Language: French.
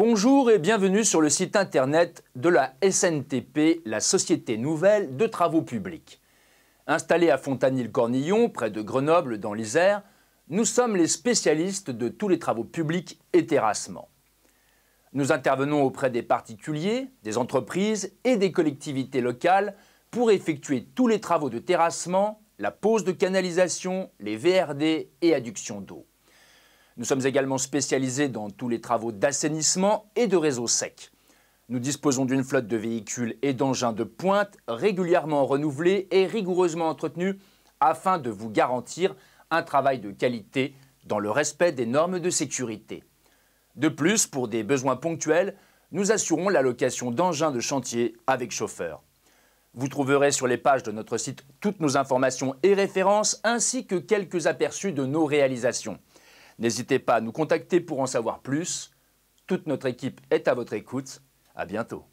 Bonjour et bienvenue sur le site internet de la SNTP, la Société Nouvelle de Travaux Publics. Installée à Fontanil-Cornillon, près de Grenoble, dans l'Isère, nous sommes les spécialistes de tous les travaux publics et terrassements. Nous intervenons auprès des particuliers, des entreprises et des collectivités locales pour effectuer tous les travaux de terrassement, la pose de canalisation, les VRD et adduction d'eau. Nous sommes également spécialisés dans tous les travaux d'assainissement et de réseaux secs. Nous disposons d'une flotte de véhicules et d'engins de pointe régulièrement renouvelés et rigoureusement entretenus afin de vous garantir un travail de qualité dans le respect des normes de sécurité. De plus, pour des besoins ponctuels, nous assurons la location d'engins de chantier avec chauffeur. Vous trouverez sur les pages de notre site toutes nos informations et références ainsi que quelques aperçus de nos réalisations. N'hésitez pas à nous contacter pour en savoir plus. Toute notre équipe est à votre écoute. À bientôt.